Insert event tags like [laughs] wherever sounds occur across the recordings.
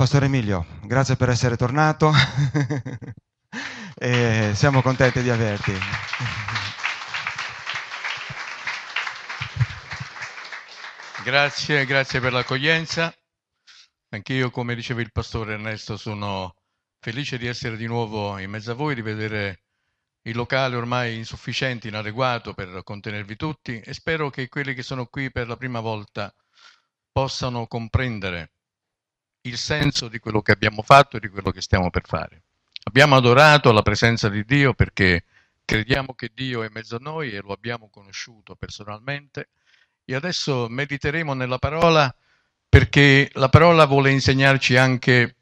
Pastore Emilio, grazie per essere tornato [laughs] e siamo contenti di averti. Grazie, grazie per l'accoglienza. Anch'io, come diceva il pastore Ernesto, sono felice di essere di nuovo in mezzo a voi, di vedere il locale ormai insufficiente, inadeguato per contenervi tutti e spero che quelli che sono qui per la prima volta possano comprendere il senso di quello che abbiamo fatto e di quello che stiamo per fare. Abbiamo adorato la presenza di Dio perché crediamo che Dio è in mezzo a noi e lo abbiamo conosciuto personalmente e adesso mediteremo nella parola perché la parola vuole insegnarci anche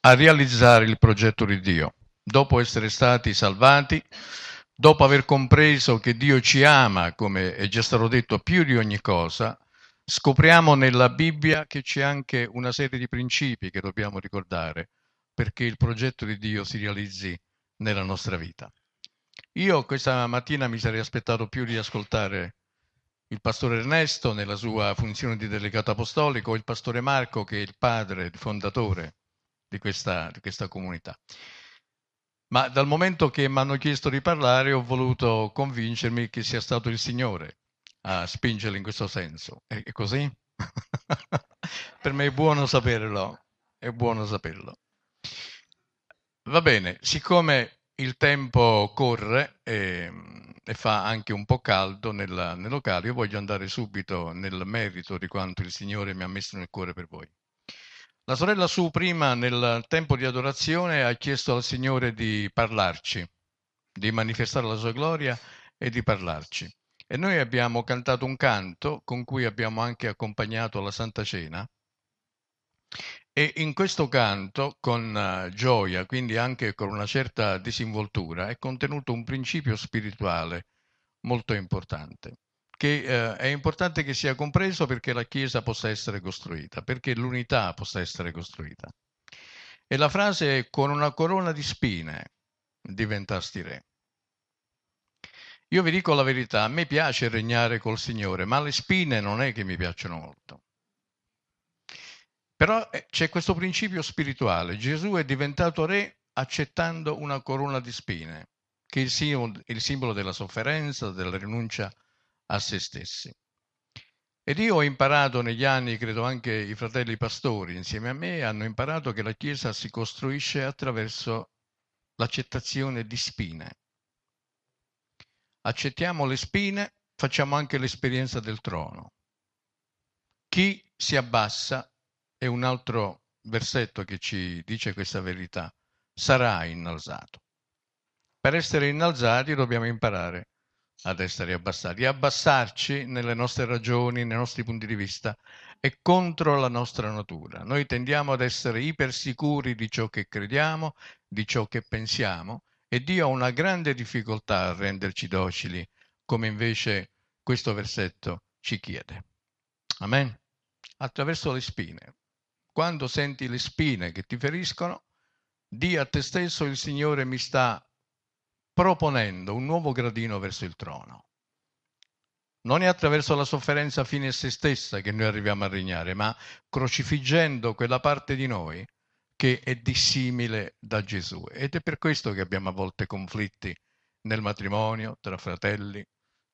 a realizzare il progetto di Dio. Dopo essere stati salvati, dopo aver compreso che Dio ci ama, come è già stato detto, più di ogni cosa, Scopriamo nella Bibbia che c'è anche una serie di principi che dobbiamo ricordare perché il progetto di Dio si realizzi nella nostra vita. Io questa mattina mi sarei aspettato più di ascoltare il pastore Ernesto nella sua funzione di delegato apostolico, o il pastore Marco che è il padre, il fondatore di questa, di questa comunità. Ma dal momento che mi hanno chiesto di parlare ho voluto convincermi che sia stato il Signore a spingerli in questo senso. È, è così? [laughs] per me è buono saperlo, è buono saperlo. Va bene, siccome il tempo corre e, e fa anche un po' caldo nel, nel locale, io voglio andare subito nel merito di quanto il Signore mi ha messo nel cuore per voi. La sorella Su prima nel tempo di adorazione ha chiesto al Signore di parlarci, di manifestare la sua gloria e di parlarci. E noi abbiamo cantato un canto con cui abbiamo anche accompagnato la Santa Cena. E in questo canto, con eh, gioia, quindi anche con una certa disinvoltura, è contenuto un principio spirituale molto importante, che eh, è importante che sia compreso perché la Chiesa possa essere costruita, perché l'unità possa essere costruita. E la frase è con una corona di spine diventasti re. Io vi dico la verità, a me piace regnare col Signore, ma le spine non è che mi piacciono molto. Però eh, c'è questo principio spirituale. Gesù è diventato re accettando una corona di spine, che è il simbolo della sofferenza, della rinuncia a se stessi. Ed io ho imparato negli anni, credo anche i fratelli pastori insieme a me, hanno imparato che la Chiesa si costruisce attraverso l'accettazione di spine accettiamo le spine, facciamo anche l'esperienza del trono. Chi si abbassa, è un altro versetto che ci dice questa verità, sarà innalzato. Per essere innalzati dobbiamo imparare ad essere abbassati, abbassarci nelle nostre ragioni, nei nostri punti di vista è contro la nostra natura. Noi tendiamo ad essere ipersicuri di ciò che crediamo, di ciò che pensiamo e Dio ha una grande difficoltà a renderci docili, come invece questo versetto ci chiede. Amen. Attraverso le spine. Quando senti le spine che ti feriscono, di a te stesso il Signore mi sta proponendo un nuovo gradino verso il trono. Non è attraverso la sofferenza fine a se stessa che noi arriviamo a regnare, ma crocifiggendo quella parte di noi che è dissimile da Gesù ed è per questo che abbiamo a volte conflitti nel matrimonio, tra fratelli,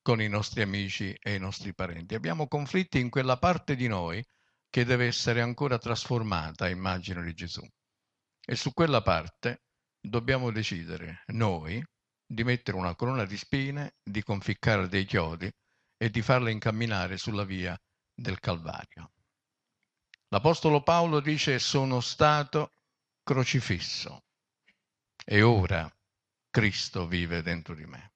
con i nostri amici e i nostri parenti. Abbiamo conflitti in quella parte di noi che deve essere ancora trasformata a immagine di Gesù. E su quella parte dobbiamo decidere noi di mettere una corona di spine, di conficcare dei chiodi e di farla incamminare sulla via del Calvario. L'Apostolo Paolo dice sono stato crocifisso e ora Cristo vive dentro di me.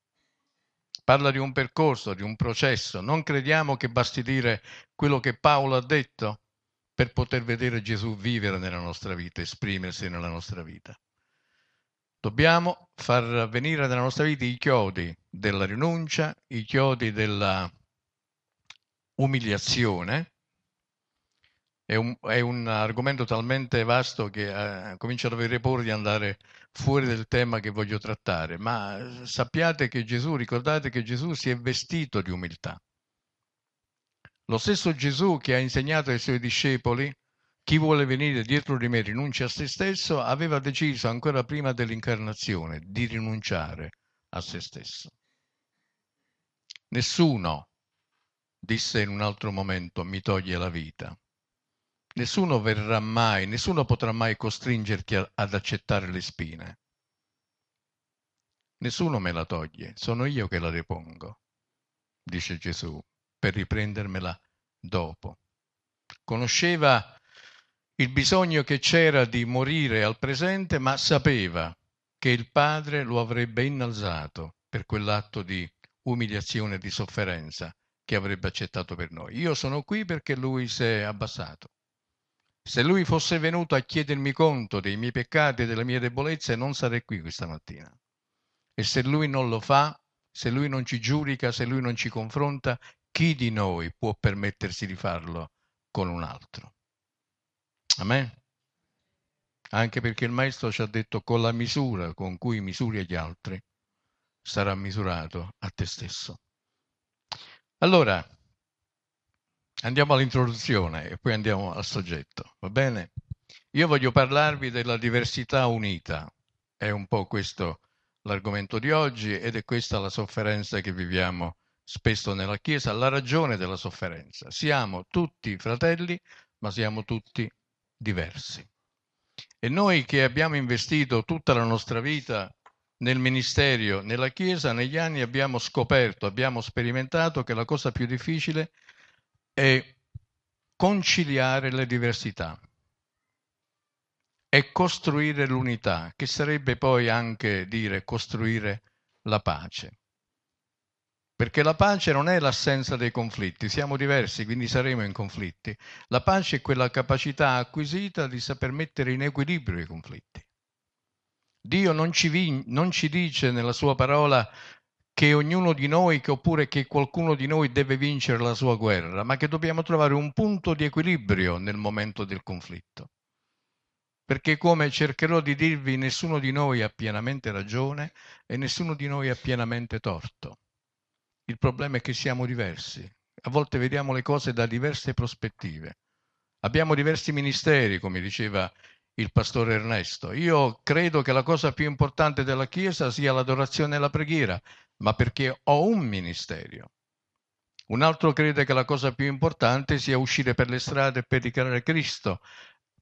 Parla di un percorso, di un processo. Non crediamo che basti dire quello che Paolo ha detto per poter vedere Gesù vivere nella nostra vita, esprimersi nella nostra vita. Dobbiamo far venire nella nostra vita i chiodi della rinuncia, i chiodi della umiliazione, è un, è un, argomento talmente vasto che eh, comincio ad avere paura di andare fuori del tema che voglio trattare, ma eh, sappiate che Gesù, ricordate che Gesù si è vestito di umiltà. Lo stesso Gesù che ha insegnato ai suoi discepoli, chi vuole venire dietro di me rinuncia a se stesso, aveva deciso ancora prima dell'incarnazione di rinunciare a se stesso. Nessuno, disse in un altro momento, mi toglie la vita Nessuno verrà mai, nessuno potrà mai costringerti a, ad accettare le spine. Nessuno me la toglie, sono io che la depongo, dice Gesù, per riprendermela dopo. Conosceva il bisogno che c'era di morire al presente, ma sapeva che il Padre lo avrebbe innalzato per quell'atto di umiliazione e di sofferenza che avrebbe accettato per noi. Io sono qui perché lui si è abbassato. Se lui fosse venuto a chiedermi conto dei miei peccati e delle mie debolezze, non sarei qui questa mattina. E se lui non lo fa, se lui non ci giudica, se lui non ci confronta, chi di noi può permettersi di farlo con un altro? Amen. Anche perché il Maestro ci ha detto con la misura con cui misuri gli altri, sarà misurato a te stesso. Allora, Andiamo all'introduzione e poi andiamo al soggetto, va bene? Io voglio parlarvi della diversità unita, è un po' questo l'argomento di oggi ed è questa la sofferenza che viviamo spesso nella Chiesa, la ragione della sofferenza. Siamo tutti fratelli, ma siamo tutti diversi. E noi che abbiamo investito tutta la nostra vita nel ministero, nella Chiesa, negli anni abbiamo scoperto, abbiamo sperimentato che la cosa più difficile è è conciliare le diversità e costruire l'unità, che sarebbe poi anche dire costruire la pace. Perché la pace non è l'assenza dei conflitti, siamo diversi, quindi saremo in conflitti. La pace è quella capacità acquisita di saper mettere in equilibrio i conflitti. Dio non ci, vi, non ci dice nella sua parola che ognuno di noi, che oppure che qualcuno di noi deve vincere la sua guerra, ma che dobbiamo trovare un punto di equilibrio nel momento del conflitto. Perché come cercherò di dirvi, nessuno di noi ha pienamente ragione e nessuno di noi ha pienamente torto. Il problema è che siamo diversi. A volte vediamo le cose da diverse prospettive. Abbiamo diversi ministeri, come diceva il pastore Ernesto. Io credo che la cosa più importante della Chiesa sia l'adorazione e la preghiera ma perché ho un ministero. Un altro crede che la cosa più importante sia uscire per le strade per predicare Cristo,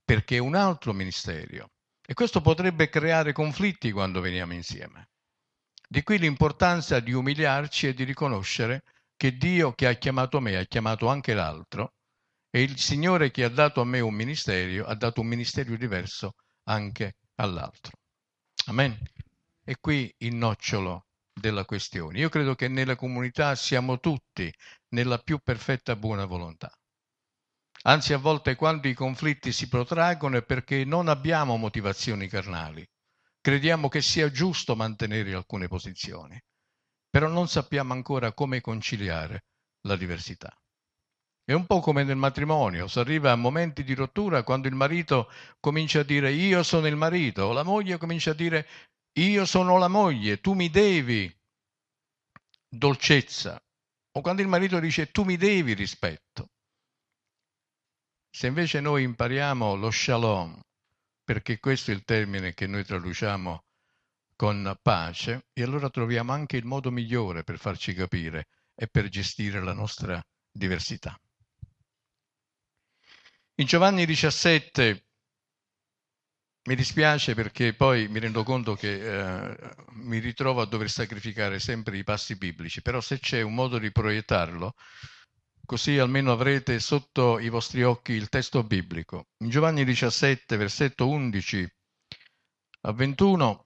perché è un altro ministero. E questo potrebbe creare conflitti quando veniamo insieme. Di qui l'importanza di umiliarci e di riconoscere che Dio che ha chiamato me ha chiamato anche l'altro e il Signore che ha dato a me un ministero ha dato un ministero diverso anche all'altro. Amen. E qui il nocciolo della questione. Io credo che nella comunità siamo tutti nella più perfetta buona volontà. Anzi, a volte quando i conflitti si protraggono è perché non abbiamo motivazioni carnali. Crediamo che sia giusto mantenere alcune posizioni, però non sappiamo ancora come conciliare la diversità. È un po' come nel matrimonio, si arriva a momenti di rottura quando il marito comincia a dire io sono il marito, o la moglie comincia a dire io sono la moglie, tu mi devi dolcezza. O quando il marito dice tu mi devi rispetto. Se invece noi impariamo lo shalom, perché questo è il termine che noi traduciamo con pace, e allora troviamo anche il modo migliore per farci capire e per gestire la nostra diversità. In Giovanni 17, mi dispiace perché poi mi rendo conto che eh, mi ritrovo a dover sacrificare sempre i passi biblici, però se c'è un modo di proiettarlo, così almeno avrete sotto i vostri occhi il testo biblico. In Giovanni 17, versetto 11 a 21,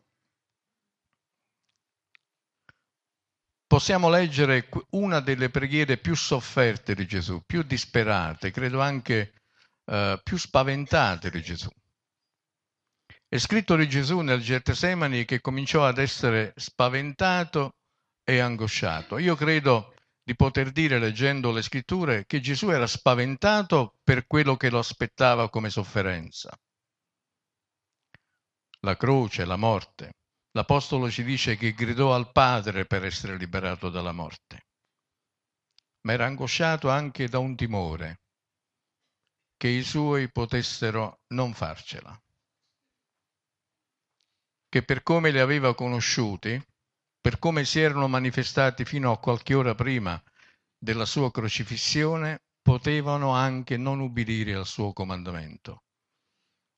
possiamo leggere una delle preghiere più sofferte di Gesù, più disperate, credo anche eh, più spaventate di Gesù. È scritto di Gesù nel Getsemani che cominciò ad essere spaventato e angosciato. Io credo di poter dire, leggendo le scritture, che Gesù era spaventato per quello che lo aspettava come sofferenza. La croce, la morte. L'Apostolo ci dice che gridò al Padre per essere liberato dalla morte, ma era angosciato anche da un timore che i suoi potessero non farcela che per come li aveva conosciuti, per come si erano manifestati fino a qualche ora prima della sua crocifissione, potevano anche non ubbidire al suo comandamento.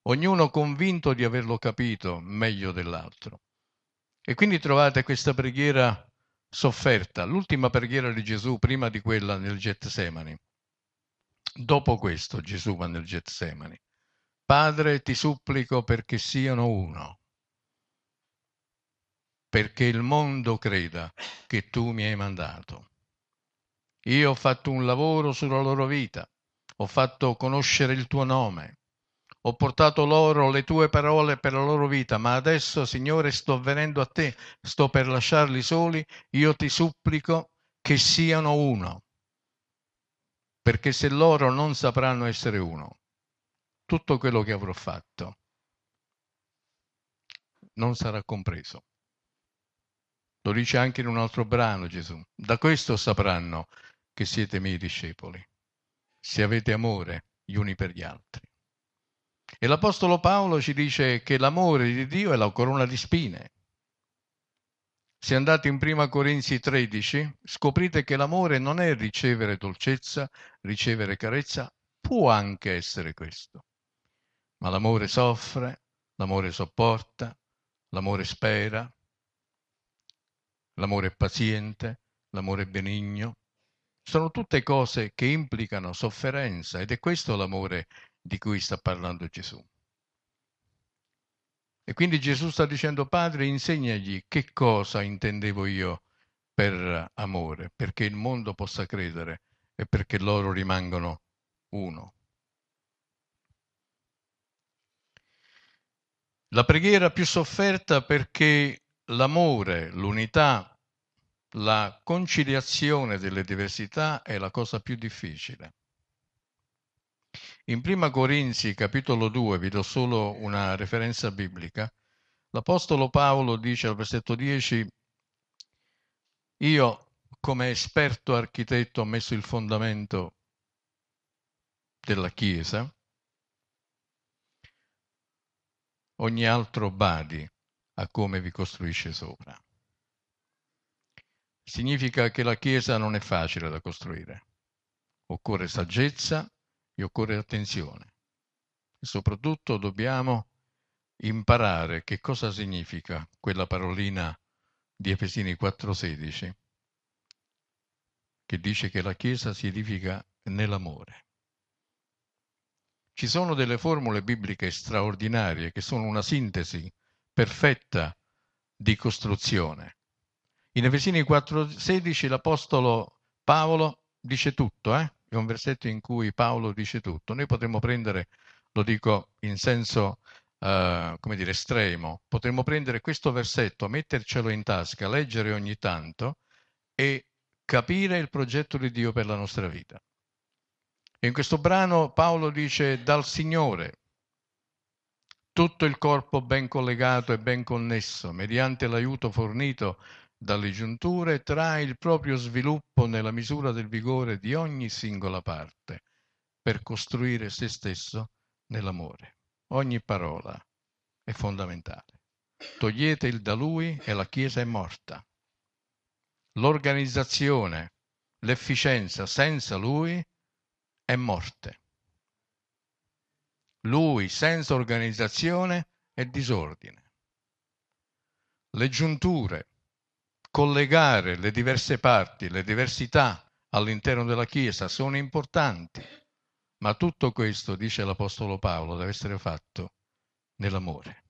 Ognuno convinto di averlo capito meglio dell'altro. E quindi trovate questa preghiera sofferta, l'ultima preghiera di Gesù prima di quella nel Getsemani. Dopo questo Gesù va nel Getsemani. Padre, ti supplico perché siano uno, perché il mondo creda che tu mi hai mandato. Io ho fatto un lavoro sulla loro vita, ho fatto conoscere il tuo nome, ho portato loro le tue parole per la loro vita, ma adesso, Signore, sto venendo a te, sto per lasciarli soli, io ti supplico che siano uno, perché se loro non sapranno essere uno, tutto quello che avrò fatto non sarà compreso. Lo dice anche in un altro brano Gesù. Da questo sapranno che siete miei discepoli, se avete amore gli uni per gli altri. E l'Apostolo Paolo ci dice che l'amore di Dio è la corona di spine. Se andate in 1 Corinzi 13, scoprite che l'amore non è ricevere dolcezza, ricevere carezza, può anche essere questo. Ma l'amore soffre, l'amore sopporta, l'amore spera, l'amore paziente, l'amore benigno. Sono tutte cose che implicano sofferenza ed è questo l'amore di cui sta parlando Gesù. E quindi Gesù sta dicendo, Padre, insegnagli che cosa intendevo io per amore, perché il mondo possa credere e perché loro rimangano uno. La preghiera più sofferta perché l'amore, l'unità, la conciliazione delle diversità è la cosa più difficile. In Prima Corinzi capitolo 2, vi do solo una referenza biblica, l'Apostolo Paolo dice al versetto 10, io come esperto architetto ho messo il fondamento della Chiesa, ogni altro badi, a come vi costruisce sopra. Significa che la Chiesa non è facile da costruire. Occorre saggezza e occorre attenzione. E soprattutto dobbiamo imparare che cosa significa quella parolina di Efesini 4:16 che dice che la Chiesa si edifica nell'amore. Ci sono delle formule bibliche straordinarie che sono una sintesi perfetta di costruzione. In Efesini 4:16 l'Apostolo Paolo dice tutto, eh? è un versetto in cui Paolo dice tutto. Noi potremmo prendere, lo dico in senso eh, come dire, estremo, potremmo prendere questo versetto, mettercelo in tasca, leggere ogni tanto e capire il progetto di Dio per la nostra vita. in questo brano Paolo dice dal Signore, tutto il corpo ben collegato e ben connesso mediante l'aiuto fornito dalle giunture trae il proprio sviluppo nella misura del vigore di ogni singola parte per costruire se stesso nell'amore. Ogni parola è fondamentale. Togliete il da lui e la Chiesa è morta. L'organizzazione, l'efficienza senza lui è morte lui senza organizzazione e disordine. Le giunture, collegare le diverse parti, le diversità all'interno della Chiesa sono importanti, ma tutto questo, dice l'Apostolo Paolo, deve essere fatto nell'amore,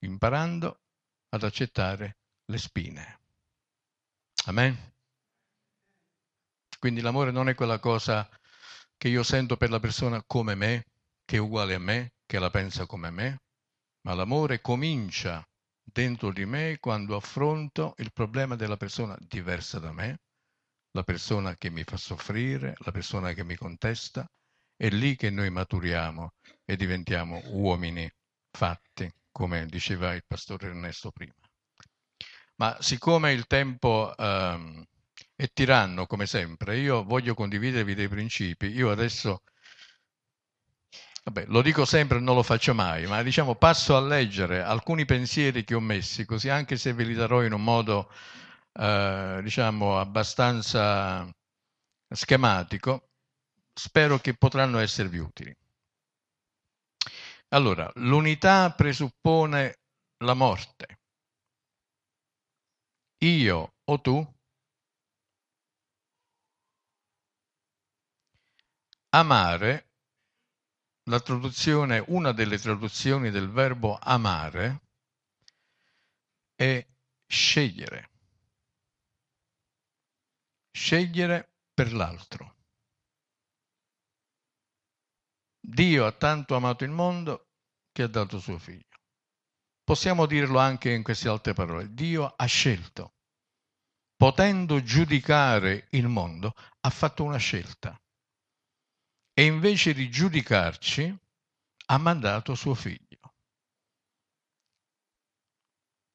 imparando ad accettare le spine. Amen? Quindi l'amore non è quella cosa che io sento per la persona come me, che è uguale a me, che la pensa come me, ma l'amore comincia dentro di me quando affronto il problema della persona diversa da me, la persona che mi fa soffrire, la persona che mi contesta, è lì che noi maturiamo e diventiamo uomini fatti, come diceva il pastore Ernesto prima. Ma siccome il tempo ehm, e tiranno come sempre. Io voglio condividervi dei principi. Io adesso, vabbè, lo dico sempre e non lo faccio mai, ma diciamo passo a leggere alcuni pensieri che ho messi, così anche se ve li darò in un modo, eh, diciamo, abbastanza schematico, spero che potranno esservi utili. Allora, l'unità presuppone la morte. Io o tu amare, la traduzione, una delle traduzioni del verbo amare è scegliere. Scegliere per l'altro. Dio ha tanto amato il mondo che ha dato suo figlio. Possiamo dirlo anche in queste altre parole. Dio ha scelto. Potendo giudicare il mondo, ha fatto una scelta e invece di giudicarci ha mandato suo figlio.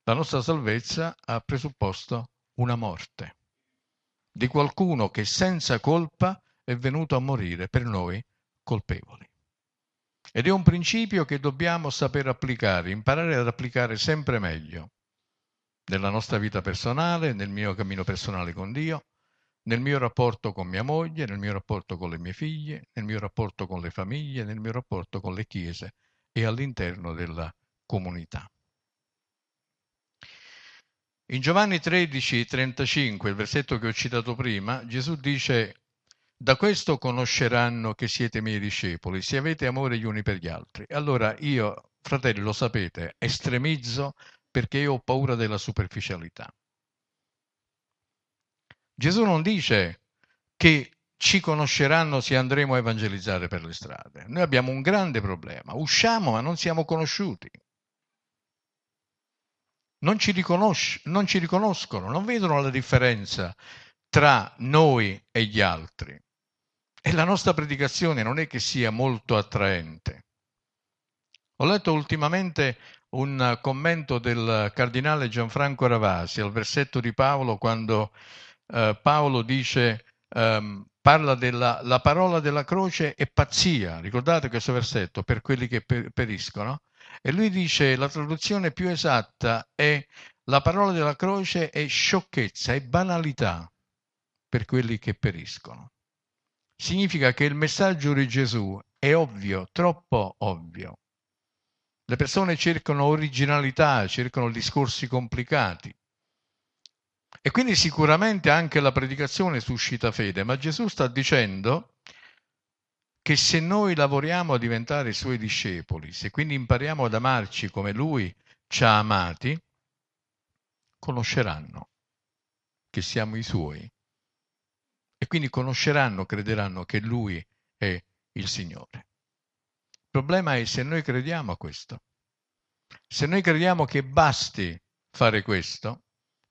La nostra salvezza ha presupposto una morte di qualcuno che senza colpa è venuto a morire per noi colpevoli. Ed è un principio che dobbiamo saper applicare, imparare ad applicare sempre meglio nella nostra vita personale, nel mio cammino personale con Dio, nel mio rapporto con mia moglie, nel mio rapporto con le mie figlie, nel mio rapporto con le famiglie, nel mio rapporto con le chiese e all'interno della comunità. In Giovanni 13, 35, il versetto che ho citato prima, Gesù dice, da questo conosceranno che siete miei discepoli, se avete amore gli uni per gli altri. Allora io, fratelli, lo sapete, estremizzo perché io ho paura della superficialità. Gesù non dice che ci conosceranno se andremo a evangelizzare per le strade. Noi abbiamo un grande problema. Usciamo ma non siamo conosciuti. Non ci, non ci riconoscono, non vedono la differenza tra noi e gli altri. E la nostra predicazione non è che sia molto attraente. Ho letto ultimamente un commento del cardinale Gianfranco Ravasi al versetto di Paolo quando eh, Paolo dice, ehm, parla della parola della croce è pazzia, ricordate questo versetto, per quelli che per, periscono? E lui dice, la traduzione più esatta è la parola della croce è sciocchezza, è banalità per quelli che periscono. Significa che il messaggio di Gesù è ovvio, troppo ovvio. Le persone cercano originalità, cercano discorsi complicati, e quindi sicuramente anche la predicazione suscita fede, ma Gesù sta dicendo che se noi lavoriamo a diventare suoi discepoli, se quindi impariamo ad amarci come lui ci ha amati, conosceranno che siamo i suoi e quindi conosceranno, crederanno che lui è il Signore. Il problema è se noi crediamo a questo. Se noi crediamo che basti fare questo,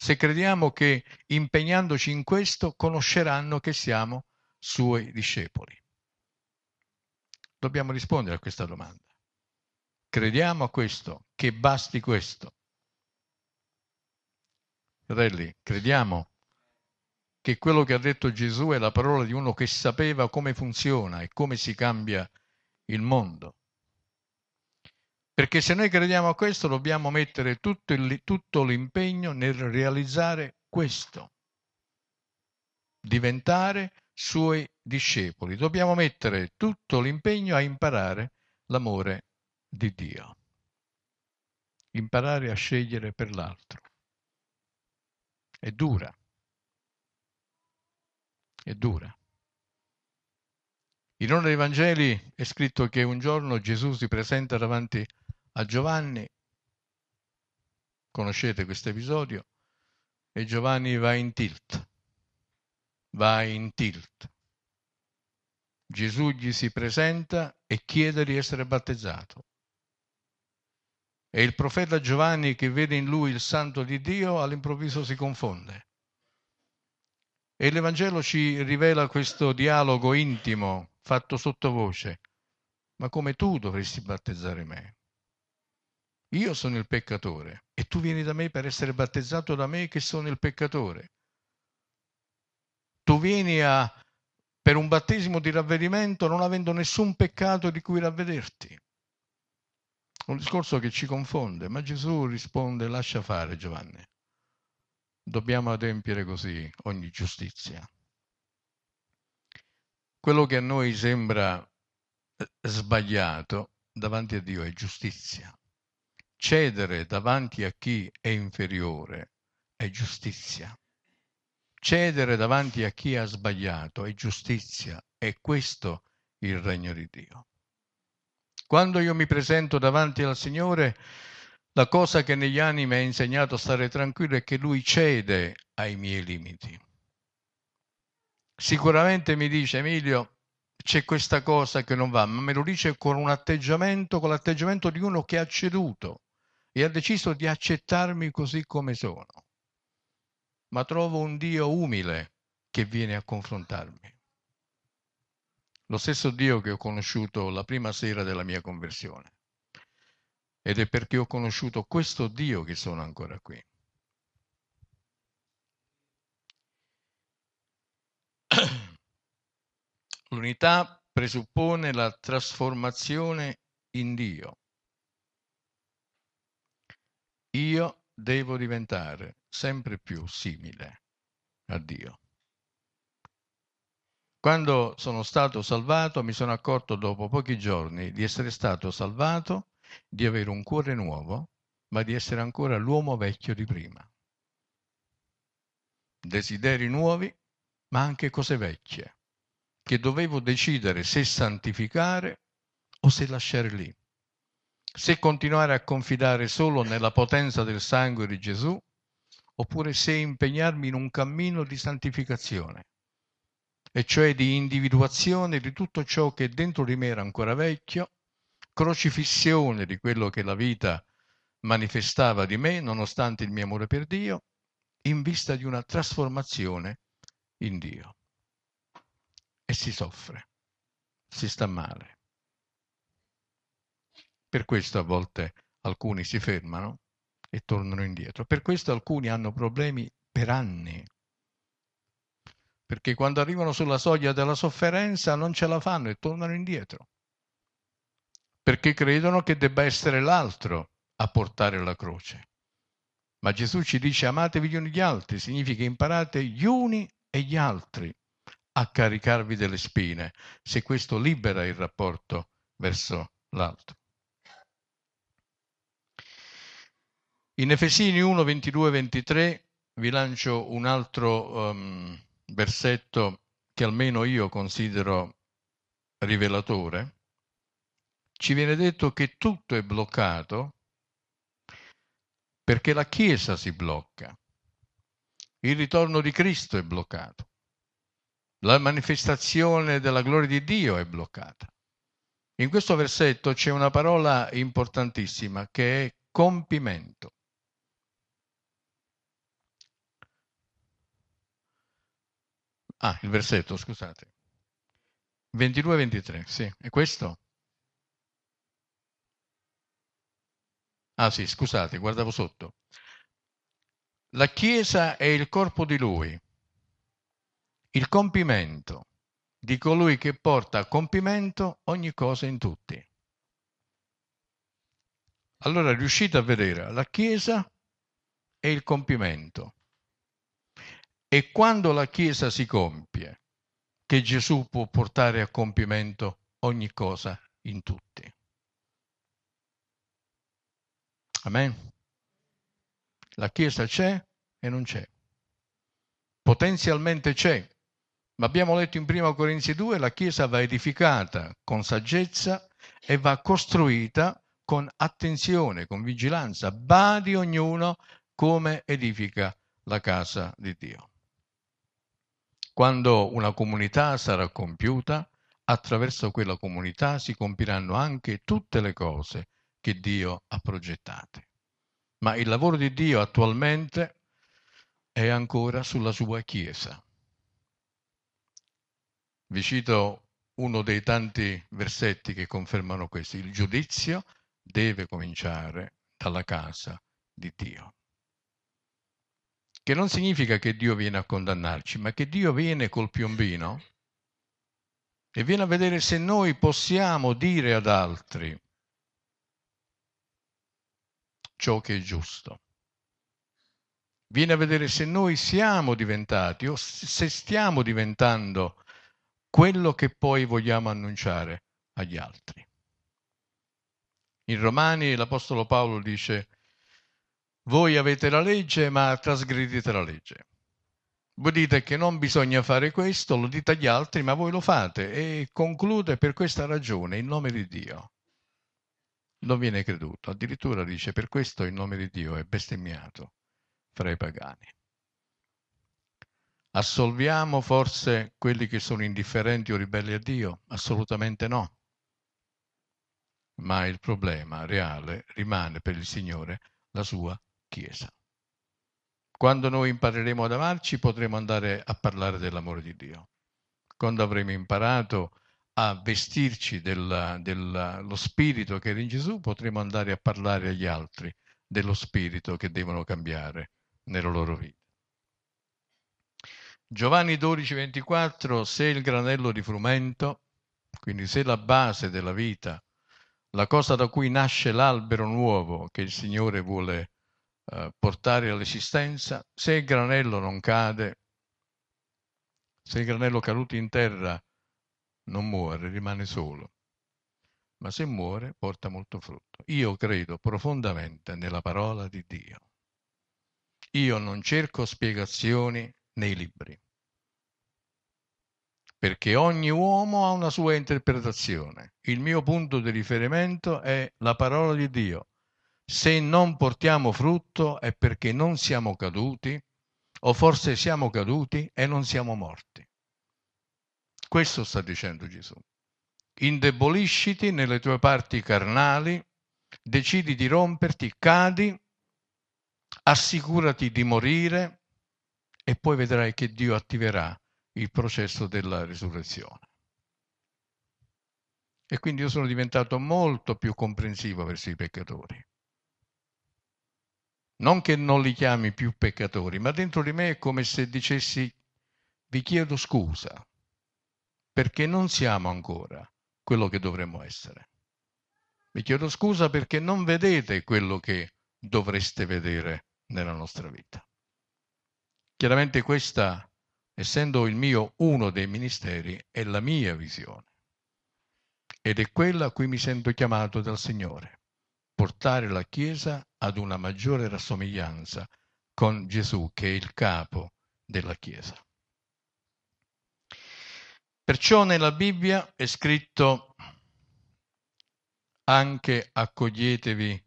se crediamo che impegnandoci in questo conosceranno che siamo suoi discepoli. Dobbiamo rispondere a questa domanda. Crediamo a questo, che basti questo. Fratelli, crediamo che quello che ha detto Gesù è la parola di uno che sapeva come funziona e come si cambia il mondo. Perché se noi crediamo a questo dobbiamo mettere tutto, il, tutto l'impegno nel realizzare questo, diventare suoi discepoli. Dobbiamo mettere tutto l'impegno a imparare l'amore di Dio, imparare a scegliere per l'altro. È dura, è dura. In uno dei Vangeli è scritto che un giorno Gesù si presenta davanti a a Giovanni, conoscete questo episodio, e Giovanni va in tilt, va in tilt. Gesù gli si presenta e chiede di essere battezzato. E il profeta Giovanni, che vede in lui il santo di Dio, all'improvviso si confonde. E l'Evangelo ci rivela questo dialogo intimo fatto sottovoce. Ma come tu dovresti battezzare me? Io sono il peccatore e tu vieni da me per essere battezzato da me che sono il peccatore. Tu vieni a, per un battesimo di ravvedimento non avendo nessun peccato di cui ravvederti. Un discorso che ci confonde, ma Gesù risponde lascia fare Giovanni. Dobbiamo adempiere così ogni giustizia. Quello che a noi sembra eh, sbagliato davanti a Dio è giustizia. Cedere davanti a chi è inferiore è giustizia. Cedere davanti a chi ha sbagliato è giustizia. È questo il regno di Dio. Quando io mi presento davanti al Signore, la cosa che negli anni mi ha insegnato a stare tranquillo è che Lui cede ai miei limiti. Sicuramente mi dice Emilio, c'è questa cosa che non va, ma me lo dice con un atteggiamento, con l'atteggiamento di uno che ha ceduto e ha deciso di accettarmi così come sono. Ma trovo un Dio umile che viene a confrontarmi. Lo stesso Dio che ho conosciuto la prima sera della mia conversione. Ed è perché ho conosciuto questo Dio che sono ancora qui. [clears throat] L'unità presuppone la trasformazione in Dio. Io devo diventare sempre più simile a Dio. Quando sono stato salvato mi sono accorto dopo pochi giorni di essere stato salvato, di avere un cuore nuovo, ma di essere ancora l'uomo vecchio di prima. Desideri nuovi, ma anche cose vecchie, che dovevo decidere se santificare o se lasciare lì se continuare a confidare solo nella potenza del sangue di Gesù oppure se impegnarmi in un cammino di santificazione, e cioè di individuazione di tutto ciò che dentro di me era ancora vecchio, crocifissione di quello che la vita manifestava di me nonostante il mio amore per Dio, in vista di una trasformazione in Dio. E si soffre, si sta male, per questo a volte alcuni si fermano e tornano indietro. Per questo alcuni hanno problemi per anni. Perché quando arrivano sulla soglia della sofferenza non ce la fanno e tornano indietro. Perché credono che debba essere l'altro a portare la croce. Ma Gesù ci dice amatevi gli uni gli altri, significa imparate gli uni e gli altri a caricarvi delle spine, se questo libera il rapporto verso l'altro. In Efesini 1, 22 23 vi lancio un altro um, versetto che almeno io considero rivelatore. Ci viene detto che tutto è bloccato perché la Chiesa si blocca, il ritorno di Cristo è bloccato, la manifestazione della gloria di Dio è bloccata. In questo versetto c'è una parola importantissima che è compimento. Ah, il versetto, scusate. 22-23, sì, è questo? Ah sì, scusate, guardavo sotto. La Chiesa è il corpo di Lui, il compimento di colui che porta a compimento ogni cosa in tutti. Allora riuscite a vedere, la Chiesa è il compimento, e quando la Chiesa si compie, che Gesù può portare a compimento ogni cosa in tutti. Amen. La Chiesa c'è e non c'è. Potenzialmente c'è, ma abbiamo letto in 1 Corinzi 2, la Chiesa va edificata con saggezza e va costruita con attenzione, con vigilanza, badi ognuno come edifica la casa di Dio. Quando una comunità sarà compiuta, attraverso quella comunità si compiranno anche tutte le cose che Dio ha progettate. Ma il lavoro di Dio attualmente è ancora sulla sua Chiesa. Vi cito uno dei tanti versetti che confermano questo. Il giudizio deve cominciare dalla casa di Dio che non significa che Dio viene a condannarci, ma che Dio viene col piombino e viene a vedere se noi possiamo dire ad altri ciò che è giusto. Viene a vedere se noi siamo diventati o se stiamo diventando quello che poi vogliamo annunciare agli altri. In Romani l'Apostolo Paolo dice voi avete la legge, ma trasgredite la legge. Voi dite che non bisogna fare questo, lo dite agli altri, ma voi lo fate e conclude per questa ragione in nome di Dio. Non viene creduto, addirittura dice per questo il nome di Dio è bestemmiato fra i pagani. Assolviamo forse quelli che sono indifferenti o ribelli a Dio? Assolutamente no. Ma il problema reale rimane per il Signore la sua Chiesa. Quando noi impareremo ad amarci potremo andare a parlare dell'amore di Dio. Quando avremo imparato a vestirci dello spirito che era in Gesù, potremo andare a parlare agli altri dello spirito che devono cambiare nella loro vita. Giovanni 12, 24, se il granello di frumento, quindi se la base della vita, la cosa da cui nasce l'albero nuovo che il Signore vuole eh, portare all'esistenza, se il granello non cade, se il granello caduto in terra non muore, rimane solo, ma se muore porta molto frutto. Io credo profondamente nella parola di Dio. Io non cerco spiegazioni nei libri, perché ogni uomo ha una sua interpretazione. Il mio punto di riferimento è la parola di Dio, se non portiamo frutto è perché non siamo caduti o forse siamo caduti e non siamo morti. Questo sta dicendo Gesù. Indebolisciti nelle tue parti carnali, decidi di romperti, cadi, assicurati di morire e poi vedrai che Dio attiverà il processo della risurrezione. E quindi io sono diventato molto più comprensivo verso i peccatori. Non che non li chiami più peccatori, ma dentro di me è come se dicessi vi chiedo scusa, perché non siamo ancora quello che dovremmo essere. Vi chiedo scusa perché non vedete quello che dovreste vedere nella nostra vita. Chiaramente questa, essendo il mio uno dei ministeri, è la mia visione ed è quella a cui mi sento chiamato dal Signore portare la Chiesa ad una maggiore rassomiglianza con Gesù che è il capo della Chiesa. Perciò nella Bibbia è scritto anche accoglietevi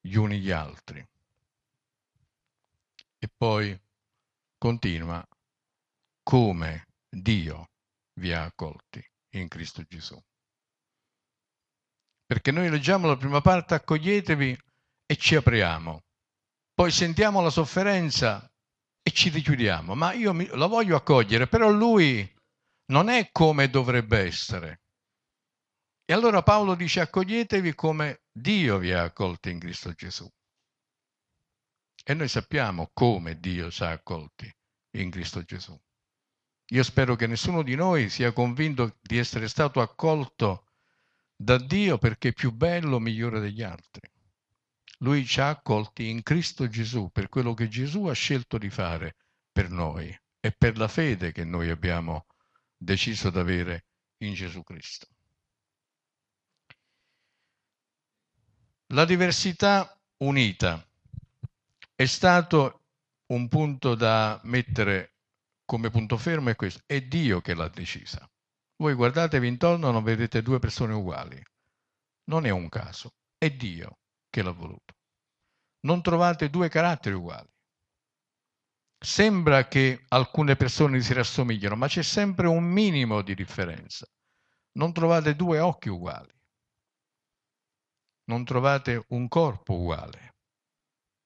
gli uni gli altri. E poi continua come Dio vi ha accolti in Cristo Gesù perché noi leggiamo la prima parte, accoglietevi e ci apriamo. Poi sentiamo la sofferenza e ci richiudiamo. Ma io mi, la voglio accogliere, però lui non è come dovrebbe essere. E allora Paolo dice accoglietevi come Dio vi ha accolti in Cristo Gesù. E noi sappiamo come Dio ci ha accolti in Cristo Gesù. Io spero che nessuno di noi sia convinto di essere stato accolto da Dio perché è più bello, migliore degli altri. Lui ci ha accolti in Cristo Gesù per quello che Gesù ha scelto di fare per noi e per la fede che noi abbiamo deciso di avere in Gesù Cristo. La diversità unita è stato un punto da mettere come punto fermo è questo, è Dio che l'ha decisa. Voi guardatevi intorno e non vedete due persone uguali. Non è un caso, è Dio che l'ha voluto. Non trovate due caratteri uguali. Sembra che alcune persone si rassomigliano, ma c'è sempre un minimo di differenza. Non trovate due occhi uguali. Non trovate un corpo uguale.